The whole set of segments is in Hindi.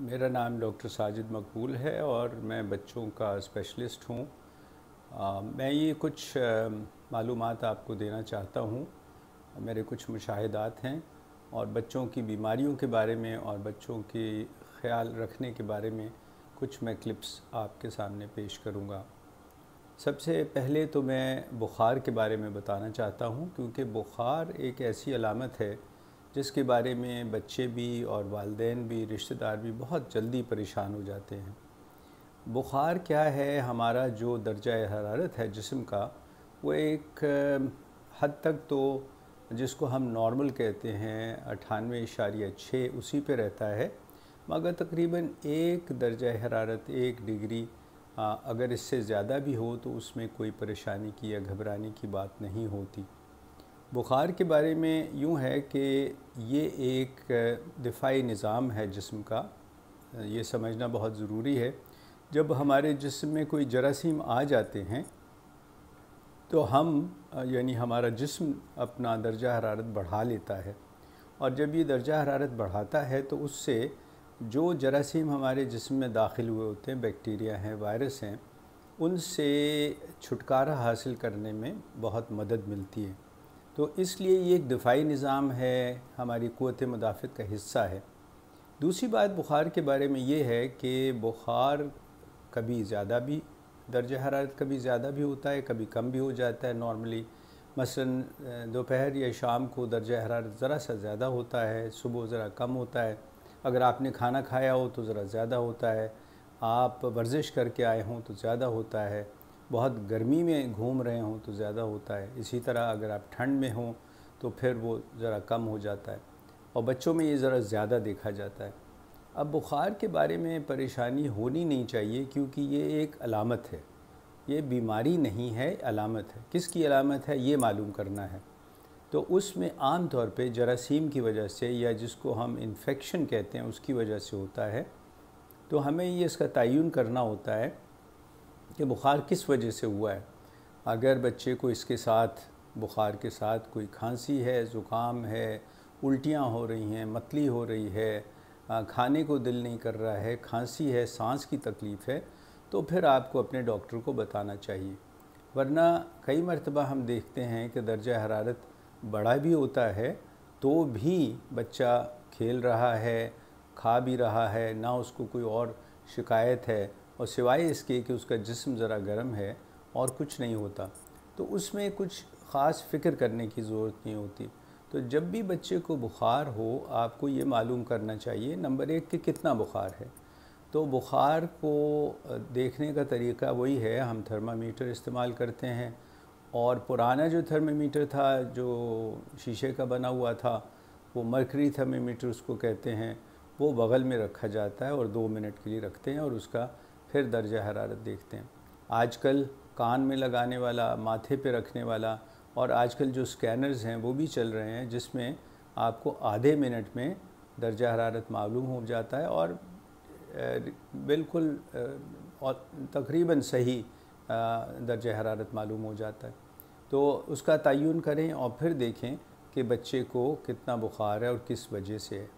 मेरा नाम डॉक्टर साजिद मकबूल है और मैं बच्चों का स्पेशलिस्ट हूँ मैं ये कुछ मालूम आपको देना चाहता हूँ मेरे कुछ मुशाहदात हैं और बच्चों की बीमारियों के बारे में और बच्चों के ख्याल रखने के बारे में कुछ मैं क्लिप्स आपके सामने पेश करूँगा सबसे पहले तो मैं बुखार के बारे में बताना चाहता हूँ क्योंकि बुखार एक ऐसी अलामत है जिसके बारे में बच्चे भी और वालदेन भी रिश्तेदार भी बहुत जल्दी परेशान हो जाते हैं बुखार क्या है हमारा जो दर्जा हरारत है जिसम का वो एक हद तक तो जिसको हम नॉर्मल कहते हैं अठानवे इशारिया छः उसी पे रहता है मगर तकरीबन एक दर्जा हरारत एक डिग्री अगर इससे ज़्यादा भी हो तो उसमें कोई परेशानी की या घबराने की बात नहीं होती बुखार के बारे में यूँ है कि ये एक दिफाई निज़ाम है जिसम का ये समझना बहुत ज़रूरी है जब हमारे जिसम में कोई जरासीम आ जाते हैं तो हम यानी हमारा जिस्म अपना दर्जा हरारत बढ़ा लेता है और जब ये दर्जा हरारत बढ़ाता है तो उससे जो जरासीम हमारे जिस्म में दाखिल हुए होते हैं बैक्टीरिया हैं वायरस हैं उनसे छुटकारा हासिल करने में बहुत मदद मिलती है तो इसलिए ये एक दफाई निज़ाम है हमारी क़वत मुदाफ़त का हिस्सा है दूसरी बात बुखार के बारे में ये है कि बुखार कभी ज़्यादा भी दर्ज हरारत कभी ज़्यादा भी होता है कभी कम भी हो जाता है नॉर्मली मसलन दोपहर या शाम को दर्ज हरारत ज़रा सा ज़्यादा होता है सुबह ज़रा कम होता है अगर आपने खाना खाया हो तो ज़रा ज़्यादा होता है आप वर्जिश करके आए हों तो ज़्यादा होता है बहुत गर्मी में घूम रहे हों तो ज़्यादा होता है इसी तरह अगर आप ठंड में हों तो फिर वो ज़रा कम हो जाता है और बच्चों में ये ज़रा ज़्यादा देखा जाता है अब बुखार के बारे में परेशानी होनी नहीं चाहिए क्योंकि ये एक अलामत है ये बीमारी नहीं है अलामत है किसकी अलामत है ये मालूम करना है तो उसमें आम तौर पे जरासीम की वजह से या जिसको हम इन्फेक्शन कहते हैं उसकी वजह से होता है तो हमें ये इसका तयन करना होता है कि बुखार किस वजह से हुआ है अगर बच्चे को इसके साथ बुखार के साथ कोई खांसी है ज़ुकाम है उल्टियाँ हो रही हैं मतली हो रही है खाने को दिल नहीं कर रहा है खांसी है सांस की तकलीफ़ है तो फिर आपको अपने डॉक्टर को बताना चाहिए वरना कई मरतबा हम देखते हैं कि दर्जा हरारत बड़ा भी होता है तो भी बच्चा खेल रहा है खा भी रहा है ना उसको कोई और शिकायत है और सिवाय इसके कि उसका जिसम ज़रा गर्म है और कुछ नहीं होता तो उसमें कुछ ख़ास फ़िक्र करने की ज़रूरत नहीं होती तो जब भी बच्चे को बुखार हो आपको ये मालूम करना चाहिए नंबर एक कि कितना बुखार है तो बुखार को देखने का तरीका वही है हम थर्मामीटर इस्तेमाल करते हैं और पुराना जो थर्मामीटर था जो शीशे का बना हुआ था वो मरकरी थर्मामीटर उसको कहते हैं वो बगल में रखा जाता है और दो मिनट के लिए रखते हैं और उसका फिर दर्ज हरारत देखते हैं आजकल कान में लगाने वाला माथे पे रखने वाला और आजकल जो स्कैनर्स हैं वो भी चल रहे हैं जिसमें आपको आधे मिनट में दर्जा हरारत मालूम हो जाता है और बिल्कुल तकरीबन सही दर्ज हरारत मालूम हो जाता है तो उसका तयन करें और फिर देखें कि बच्चे को कितना बुखार है और किस वजह से है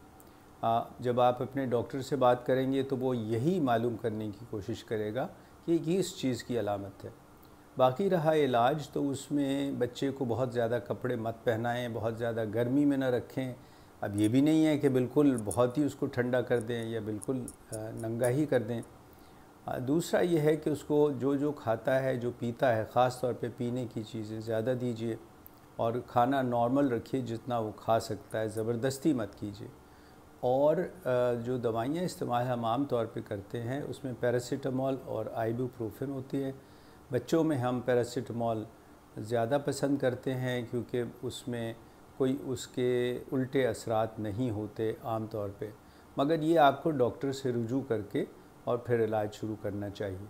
जब आप अपने डॉक्टर से बात करेंगे तो वो यही मालूम करने की कोशिश करेगा कि किस चीज़ की अलामत है बाकी रहा इलाज तो उसमें बच्चे को बहुत ज़्यादा कपड़े मत पहनाएं बहुत ज़्यादा गर्मी में ना रखें अब ये भी नहीं है कि बिल्कुल बहुत ही उसको ठंडा कर दें या बिल्कुल नंगा ही कर दें दूसरा ये है कि उसको जो जो खाता है जो पीता है ख़ास तौर पे पीने की चीज़ें ज़्यादा दीजिए और खाना नॉर्मल रखिए जितना वो खा सकता है ज़बरदस्ती मत कीजिए और जो दवाइयाँ इस्तेमाल हम आम तौर पे करते हैं उसमें पैरासीटामॉल और आइबूप्रोफिन होती है बच्चों में हम पैरासीटामॉल ज़्यादा पसंद करते हैं क्योंकि उसमें कोई उसके उल्टे असरात नहीं होते आम तौर पे मगर ये आपको डॉक्टर से रुजू करके और फिर इलाज शुरू करना चाहिए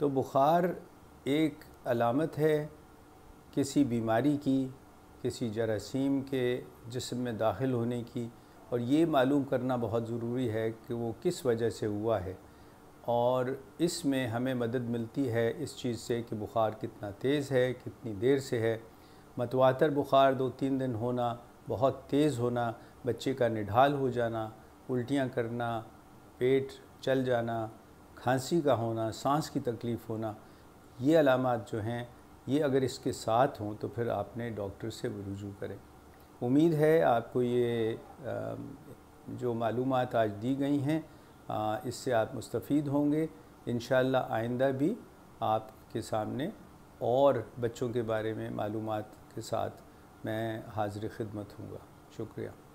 तो बुखार एक अलामत है किसी बीमारी की किसी जरासीम के जिसम में दाखिल होने की और ये मालूम करना बहुत ज़रूरी है कि वो किस वजह से हुआ है और इसमें हमें मदद मिलती है इस चीज़ से कि बुखार कितना तेज़ है कितनी देर से है मतवातर बुखार दो तीन दिन होना बहुत तेज़ होना बच्चे का निढाल हो जाना उल्टियाँ करना पेट चल जाना खांसी का होना सांस की तकलीफ़ होना ये अलामत जो हैं ये अगर इसके साथ हों तो फिर आपने डॉक्टर से रजू करें उम्मीद है आपको ये जो मालूम आज दी गई हैं इससे आप मुस्तफ़ होंगे इन आइंदा भी आपके सामने और बच्चों के बारे में मालूम के साथ मैं हाजिर ख़िदमत हूँगा शुक्रिया